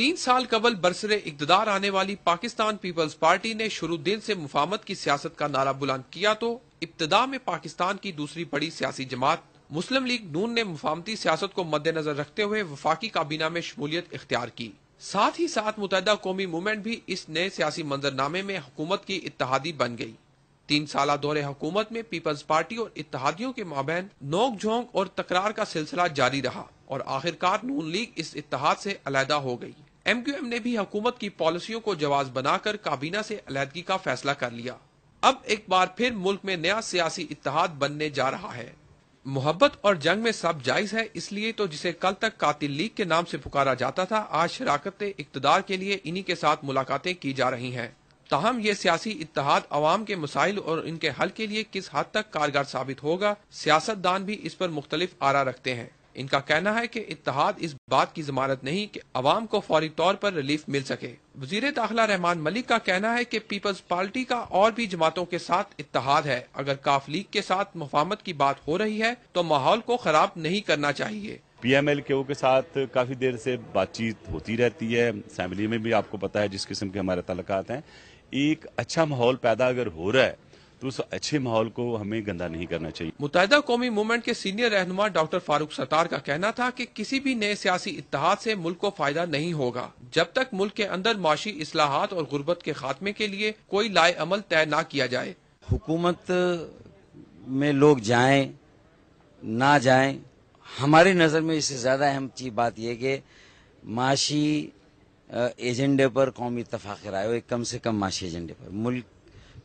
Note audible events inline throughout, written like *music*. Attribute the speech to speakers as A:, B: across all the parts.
A: तीन साल कबल बरसरे इकतदार आने वाली पाकिस्तान पीपल्स पार्टी ने शुरू दिन से मुफामत की सियासत का नारा बुलंद किया तो इब्तदा में पाकिस्तान की दूसरी बड़ी सियासी जमात मुस्लिम लीग नून ने मुफामती सियासत को मद्देनजर रखते हुए वफाकी काबीना में शमूलियत इख्तियार की साथ ही साथ मुतहदा कौमी मूवमेंट भी इस नए सियासी मंजरनामे में हुकूमत की इतिहादी बन गई तीन साल दौरे हुकूमत में पीपल्स पार्टी और इतिहादियों के माबेन नोक झोंक और तकरार का सिलसिला जारी रहा और आखिरकार नून लीग इस इतिहाद से अलहदा हो गई एम क्यू एम ने भी हुकूमत की पॉलिसियों को जवाब बनाकर काबीना से अलहदगी का फैसला कर लिया अब एक बार फिर मुल्क में नया सियासी इतिहाद बनने जा रहा है मोहब्बत और जंग में सब जायज है इसलिए तो जिसे कल तक कातिल लीग के नाम से पुकारा जाता था आज शराकत इकतदार के लिए इन्हीं के साथ मुलाकातें की जा रही हैं ताहम ये सियासी इतिहाद अवाम के मसाइल और इनके हल के लिए किस हद तक कारगर साबित होगा सियासतदान भी इस पर मुख्तलिफ आरा रखते हैं इनका कहना है कि इतिहाद इस बात की जमानत नहीं कि अवाम को फौरी तौर पर रिलीफ मिल सके वजीर दाखिला रहमान मलिक का कहना है कि पीपल्स पार्टी का और भी जमातों के साथ इतिहाद है अगर काफ लीग के साथ मुफामत की बात हो रही है तो माहौल को खराब नहीं करना चाहिए
B: पी एम एल के साथ काफ़ी देर से बातचीत होती रहती है फैमिली में भी आपको पता है जिस किस्म के हमारे तलकात हैं एक अच्छा माहौल पैदा अगर हो रहा है तो उस अच्छे माहौल को हमें गंदा नहीं करना चाहिए
A: मुतहदा कौमी मूवमेंट के सीनियर रहनुमा डॉक्टर फारूक सतार का कहना था कि किसी भी नए सियासी इतिहाद से मुल्क को फायदा नहीं होगा जब तक मुल्क के अंदर माशी असलाहत और गुर्बत के खात्मे के लिए कोई लाए अमल तय ना
B: किया जाए हुकूमत में लोग जाए ना जाए हमारी नज़र में इससे ज़्यादा अहम चीज बात यह कि माशी एजेंडे पर कौमी इतफाक़ राय हो कम से कम माशी एजेंडे पर मुल्क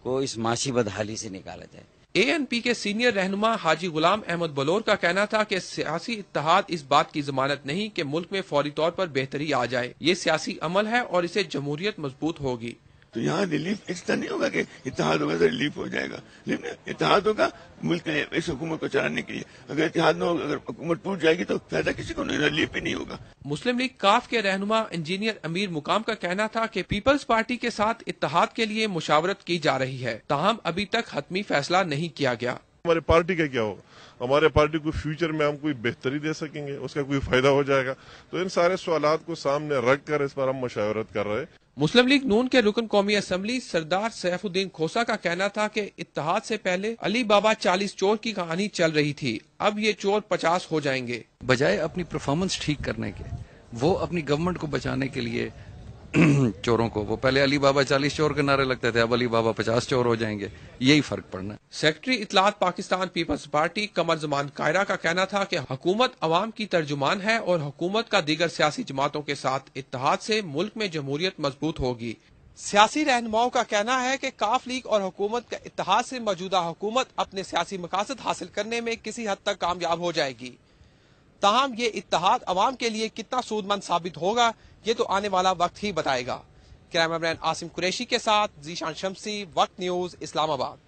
B: को इस मासी बदहाली से निकाला जाए ए एन पी के सीनियर रहनुमा
A: हाजी गुलाम अहमद बलोर का कहना था कि सियासी इतिहाद इस बात की जमानत नहीं कि मुल्क में फौरी तौर पर बेहतरी आ जाए ये सियासी अमल है और इसे जमहूरियत मजबूत होगी तो यहाँ रिलीफ इस तरह नहीं होगा कि इतिहाद
B: होगा तो रिलीफ हो जाएगा लेकिन इतिहाद होगा मुल्क इस हुकूमत को चलाने के लिए अगर इतिहाद न होगा अगर हुकूमत टूट जाएगी तो फायदा किसी को नहीं रिलीफ ही नहीं होगा
A: मुस्लिम लीग काफ के रहनुमा इंजीनियर अमीर मुकाम का कहना था की पीपल्स पार्टी के साथ इतिहाद के लिए मुशावरत की जा रही है तहम अभी तक हतमी फैसला नहीं किया गया
B: हमारे पार्टी का क्या होगा हमारे पार्टी को फ्यूचर में हम कोई बेहतरी दे सकेंगे उसका कोई फायदा हो जाएगा तो इन सारे सवाल को सामने रख
A: कर इस पर हम मुशावरत कर रहे हैं मुस्लिम लीग नून के रुकन कौमी असम्बली सरदार सैफुद्दीन खोसा का कहना था कि इतिहाद से पहले अली बाबा चालीस चोर की कहानी चल रही थी अब ये चोर पचास हो जाएंगे बजाय अपनी परफॉर्मेंस ठीक करने के वो अपनी गवर्नमेंट को बचाने के लिए *clears throat* चोरों को वो पहले अली बाबा चालीस चोर के नारे लगते थे अब अली बाबा पचास चोर हो जाएंगे यही फर्क पड़ना सेक्रेटरी इतलात पाकिस्तान पीपल्स पार्टी कमर जमान कायरा का कहना था की हुकूमत अवाम की तर्जुमान है और हुकूमत का दीगर सियासी जमातों के साथ इतिहाद से मुल्क में जमहूरियत मजबूत होगी सियासी रहनुमाओं का कहना है की काफ लीग और हुकूमत के इतिहाद ऐसी मौजूदा हुकूमत अपने सियासी मकासद हासिल करने में किसी हद तक कामयाब हो जाएगी ताहम ये इतिहाद अवाम के लिए कितना सूदमंद साबित होगा ये तो आने वाला वक्त ही बताएगा कैमरामैन आसिम कुरैशी के साथ जीशान शमसी वक्त न्यूज़ इस्लामाबाद